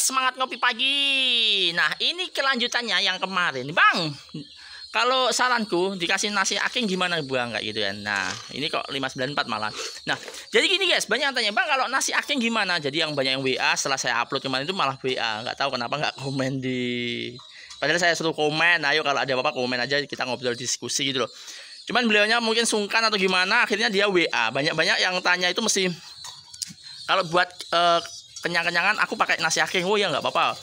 semangat ngopi pagi. Nah, ini kelanjutannya yang kemarin, Bang. Kalau saranku dikasih nasi aking gimana buang kayak gitu ya. Nah, ini kok 594 malah. Nah, jadi gini guys, banyak yang tanya, "Bang, kalau nasi aking gimana?" Jadi yang banyak yang WA setelah saya upload kemarin itu malah WA, nggak tahu kenapa nggak komen di Padahal saya suruh komen, ayo kalau ada apa-apa komen aja kita ngobrol diskusi gitu loh. Cuman beliaunya mungkin sungkan atau gimana, akhirnya dia WA. Banyak-banyak yang tanya itu mesti kalau buat uh, kenyang-kenyangan aku pakai nasi aking oh ya nggak apa-apa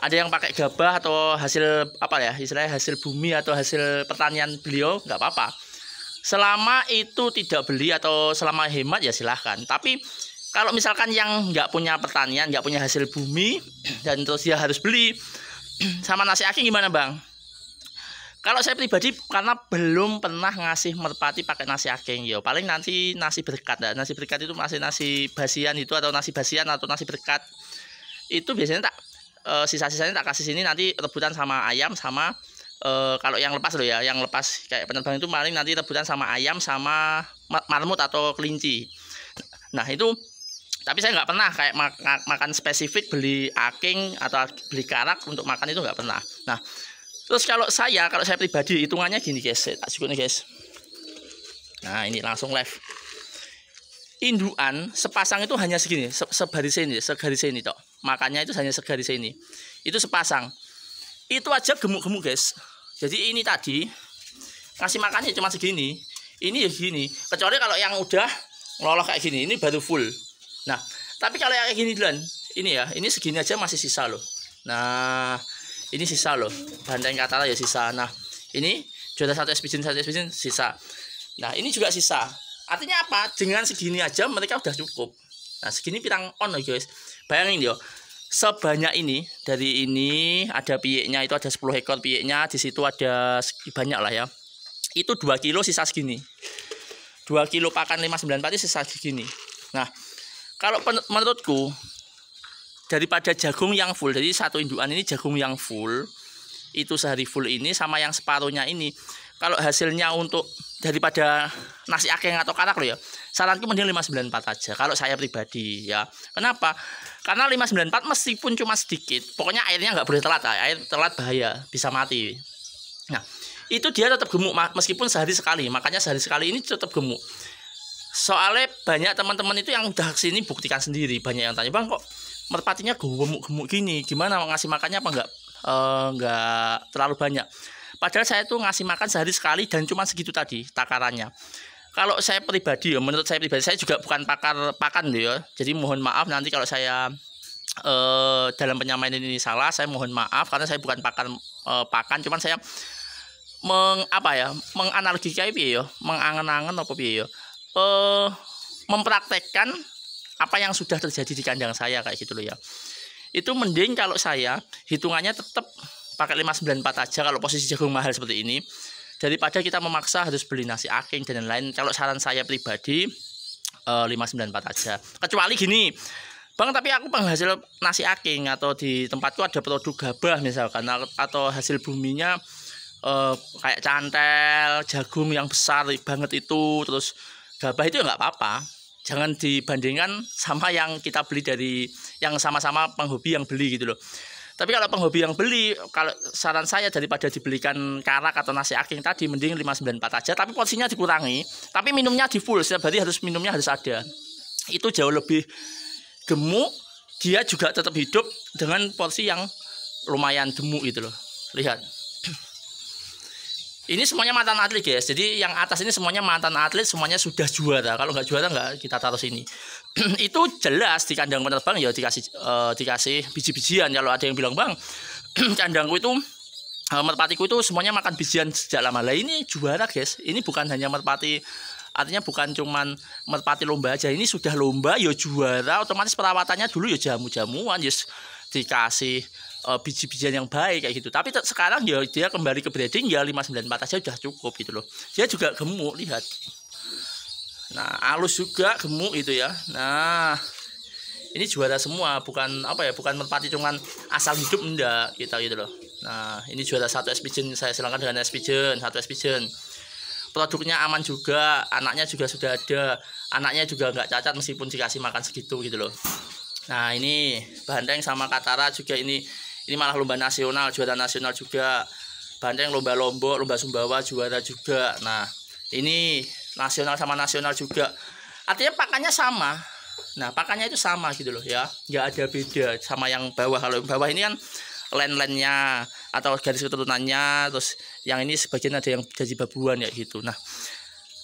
ada yang pakai gabah atau hasil apa ya istilahnya hasil bumi atau hasil pertanian beliau nggak apa-apa selama itu tidak beli atau selama hemat ya silahkan tapi kalau misalkan yang nggak punya pertanian nggak punya hasil bumi dan terus dia harus beli sama nasi aking gimana bang kalau saya pribadi karena belum pernah ngasih merpati pakai nasi ageng yo. Paling nanti nasi berkat. Ya. Nasi berkat itu masih nasi basian itu atau nasi basian atau nasi berkat. Itu biasanya tak e, sisa-sisanya tak kasih sini nanti rebutan sama ayam sama e, kalau yang lepas loh ya, yang lepas kayak penerbang itu paling nanti rebutan sama ayam sama marmut atau kelinci. Nah, itu tapi saya nggak pernah kayak mak makan spesifik beli aking atau beli karak untuk makan itu nggak pernah. Nah, Terus kalau saya, kalau saya pribadi hitungannya gini guys, saya tak nih guys. Nah ini langsung live. Induan sepasang itu hanya segini, se sebaris ini, segaris ini toh. Makanya itu hanya segaris ini. Itu sepasang. Itu aja gemuk-gemuk guys. Jadi ini tadi ngasih makannya cuma segini. Ini ya gini. Kecuali kalau yang udah loloh kayak gini, ini baru full. Nah, tapi kalau yang kayak gini duluan, ini ya, ini segini aja masih sisa loh. Nah, ini sisa loh banteng kata ya sisa nah ini juara satu SPJN satu SPJN sisa nah ini juga sisa artinya apa dengan segini aja mereka udah cukup nah segini pirang on loh guys bayangin yo sebanyak ini dari ini ada piyeknya itu ada 10 ekor piyeknya di situ ada banyak lah ya itu 2 kilo sisa segini 2 kilo pakan 594 sisa segini nah kalau menurutku daripada jagung yang full jadi satu indukan ini jagung yang full itu sehari full ini sama yang separuhnya ini kalau hasilnya untuk daripada nasi akeng atau karak loh ya saranku mending 594 aja kalau saya pribadi ya kenapa karena 594 meskipun cuma sedikit pokoknya airnya nggak boleh telat air telat bahaya bisa mati nah itu dia tetap gemuk meskipun sehari sekali makanya sehari sekali ini tetap gemuk soalnya banyak teman-teman itu yang udah kesini buktikan sendiri banyak yang tanya bang kok merpatinya gemuk-gemuk gini gimana ngasih makannya apa enggak eh, enggak terlalu banyak padahal saya tuh ngasih makan sehari sekali dan cuma segitu tadi takarannya kalau saya pribadi ya menurut saya pribadi saya juga bukan pakar pakan loh ya jadi mohon maaf nanti kalau saya eh, dalam penyampaian ini salah saya mohon maaf karena saya bukan pakan eh, pakan cuman saya meng apa ya menganalogikan ya mengangen-angen apa ya eh, mempraktekkan apa yang sudah terjadi di kandang saya kayak gitu loh ya itu mending kalau saya hitungannya tetap pakai 594 aja kalau posisi jagung mahal seperti ini daripada kita memaksa harus beli nasi aking dan lain-lain kalau saran saya pribadi eh, 594 aja kecuali gini Bang tapi aku penghasil nasi aking atau di tempatku ada produk gabah misalkan atau hasil buminya eh, kayak cantel, jagung yang besar banget itu terus gabah itu ya nggak apa-apa jangan dibandingkan sama yang kita beli dari yang sama-sama penghobi yang beli gitu loh tapi kalau penghobi yang beli kalau saran saya daripada dibelikan karak atau nasi aking tadi mending 594 aja tapi porsinya dikurangi tapi minumnya di full setiap hari harus minumnya harus ada itu jauh lebih gemuk dia juga tetap hidup dengan porsi yang lumayan gemuk gitu loh lihat ini semuanya mantan atlet guys. Jadi yang atas ini semuanya mantan atlet, semuanya sudah juara. Kalau nggak juara nggak kita taruh sini. itu jelas di kandang penerbang ya dikasih uh, dikasih biji-bijian. Kalau ada yang bilang bang, kandangku itu uh, merpatiku itu semuanya makan bijian sejak lama. Lah ini juara guys. Ini bukan hanya merpati artinya bukan cuman merpati lomba aja ini sudah lomba ya juara otomatis perawatannya dulu ya jamu-jamuan yes ya dikasih uh, biji-bijian yang baik kayak gitu. Tapi sekarang ya dia kembali ke breeding ya 594 aja udah cukup gitu loh. Dia juga gemuk lihat. Nah, halus juga gemuk itu ya. Nah, ini juara semua bukan apa ya bukan merpati cuman asal hidup enggak kita gitu loh nah ini juara satu espigen saya silangkan dengan espigen satu espigen produknya aman juga anaknya juga sudah ada anaknya juga nggak cacat meskipun dikasih makan segitu gitu loh nah ini bandeng sama katara juga ini ini malah lomba nasional juara nasional juga Banteng lomba Lombok lomba Sumbawa juara juga nah ini nasional sama nasional juga artinya pakannya sama nah pakannya itu sama gitu loh ya nggak ada beda sama yang bawah kalau bawah ini kan len-lennya atau garis keturunannya terus yang ini sebagian ada yang jadi babuan ya gitu nah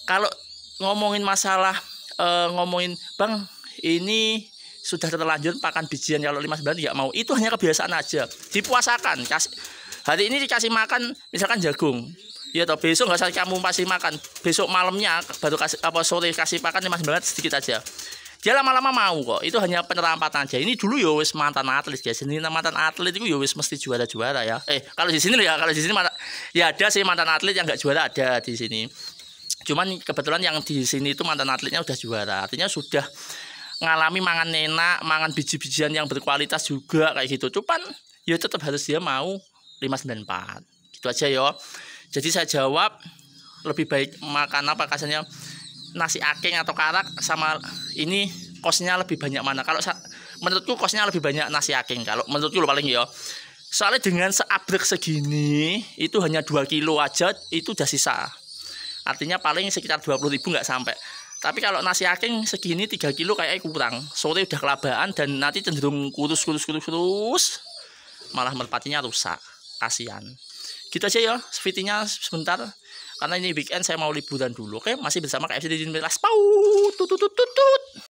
kalau ngomongin masalah e, ngomongin bang ini sudah terlanjur pakan bijian kalau lima sembilan tidak mau itu hanya kebiasaan aja dipuasakan kasih hari ini dikasih makan misalkan jagung ya tapi besok nggak usah kamu pasti makan besok malamnya baru kasih apa sore kasih makan lima sembilan sedikit aja dia lama-lama mau kok itu hanya penerampatan aja ini dulu ya wis mantan atlet ya sini mantan atlet itu ya wis mesti juara-juara ya eh kalau di sini ya kalau di sini ya ada sih mantan atlet yang nggak juara ada di sini cuman kebetulan yang di sini itu mantan atletnya udah juara artinya sudah ngalami mangan enak, mangan biji-bijian yang berkualitas juga kayak gitu. Cuman ya tetap harus dia mau 594. Gitu aja ya. Jadi saya jawab lebih baik makan apa kasarnya nasi aking atau karak sama ini kosnya lebih banyak mana. Kalau menurutku kosnya lebih banyak nasi aking kalau menurutku lo paling ya. Soalnya dengan seabrek segini itu hanya 2 kilo aja itu udah sisa. Artinya paling sekitar puluh ribu nggak sampai. Tapi kalau nasi aking segini 3 kilo kayaknya kurang. Sore udah kelabaan dan nanti cenderung kurus kurus kurus kurus. Malah merpatinya rusak. Kasihan. Kita gitu aja ya, fitinya sebentar. Karena ini weekend saya mau liburan dulu. Oke, masih bersama KFC di Dinmilas. Pau, tutut tutut.